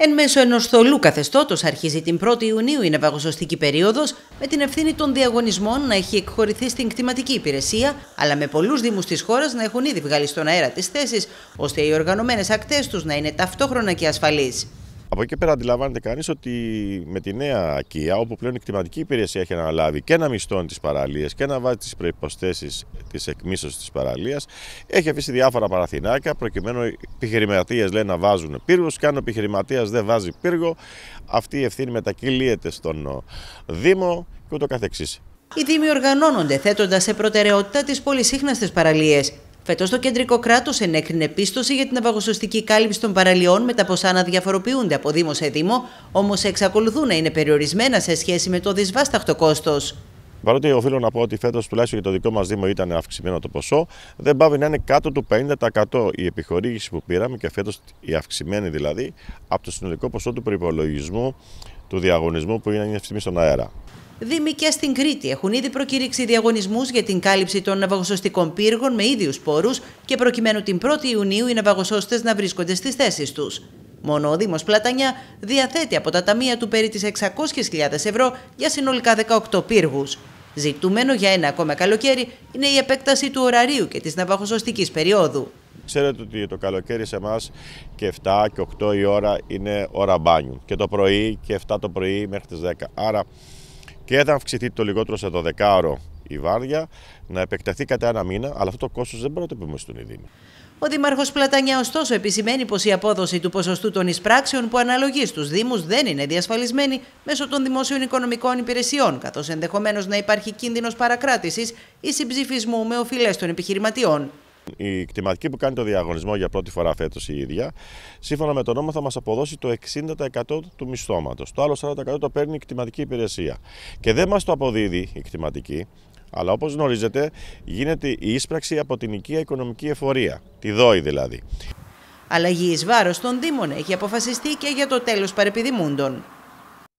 Εν μέσω ενός θολού καθεστώτος, αρχίζει την 1η Ιουνίου η ναυαγοσωστική περίοδος, με την ευθύνη των διαγωνισμών να έχει εκχωρηθεί στην κτηματική υπηρεσία, αλλά με πολλούς Δήμους της χώρας να έχουν ήδη βγάλει στον αέρα τις θέσεις, ώστε οι οργανωμένες ακτές τους να είναι ταυτόχρονα και ασφαλείς. Από εκεί πέρα αντιλαμβάνεται κανείς ότι με τη νέα ΑΚΙΑ, όπου πλέον η κτηματική υπηρεσία έχει αναλάβει και να μισθώνει τι παραλίε και να βάζει τι προποθέσει της εκμίσωσης της παραλίας, έχει αφήσει διάφορα παραθυνάκια προκειμένου οι επιχειρηματίες να βάζουν πύργο και αν ο επιχειρηματίας δεν βάζει πύργο, αυτή η ευθύνη μετακυλίεται στον Δήμο και ούτω καθεξής. Οι Δήμοι οργανώνονται θέτοντας σε προτεραιότητα τις πολυσύχναστες παραλίες. Φέτος το κεντρικό κράτος ενέκρινε πίστοση για την απαγωσοστική κάλυψη των παραλιών με τα ποσά να διαφοροποιούνται από Δήμο σε Δήμο, όμως εξακολουθούν να είναι περιορισμένα σε σχέση με το δυσβάσταχτο κόστος. Παρότι οφείλω να πω ότι φέτος τουλάχιστον για το δικό μας Δήμο ήταν αυξημένο το ποσό, δεν πάβει να είναι κάτω του 50% η επιχορήγηση που πήραμε και φέτος η αυξημένη δηλαδή από το συνολικό ποσό του προπολογισμού του διαγωνισμού που είναι αυτή στον αέρα. Δήμοι και στην Κρήτη έχουν ήδη προκηρύξει διαγωνισμούς για την κάλυψη των ναυαγοσωστικών πύργων με ίδιους πόρους και προκειμένου την 1η Ιουνίου οι ναυαγοσώστες να βρίσκονται στις θέσεις τους. Μόνο ο Δήμος Πλατανιά διαθέτει από τα ταμεία του περί τι 600.000 ευρώ για συνολικά 18 πύργους. Ζητούμενο για ένα ακόμα καλοκαίρι είναι η επέκταση του ωραρίου και της ναυαγοσωστική περίοδου. Ξέρετε ότι το καλοκαίρι σε εμάς και 7 και 8 η ώρα είναι ώρα μπάνιου. Και το πρωί και 7 το πρωί μέχρι τις 10. Άρα και θα αυξηθεί το λιγότερο σε 12ωρο η βάρδια, να επεκταθεί κατά ένα μήνα, αλλά αυτό το κόστος δεν μπορεί να το πούμε στον Ιδίνη. Ο Δήμαρχος Πλατανιά, ωστόσο, επισημαίνει πως η απόδοση του ποσοστού των εισπράξεων που αναλογεί στους Δήμους δεν είναι διασφαλισμένη μέσω των δημόσιων οικονομικών υπηρεσιών, καθώς ενδεχομένως να υπάρχει κίνδυνος παρακράτησης ή συμψηφισμού με οφειλές των επιχειρηματιών. Η κτηματική που κάνει το διαγωνισμό για πρώτη φορά φέτος η ίδια, σύμφωνα με τον νόμο θα μας αποδώσει το 60% του μισθώματος. Το άλλο 40% το παίρνει η κτηματική υπηρεσία. Και δεν μας το αποδίδει η κτηματική, αλλά όπως γνωρίζετε γίνεται η ίσπραξη από την οικία οικονομική εφορία, τη ΔΟΗ δηλαδή. Αλλαγή εις βάρος των Δήμων έχει αποφασιστεί και για το τέλος παρεπιδημούντων.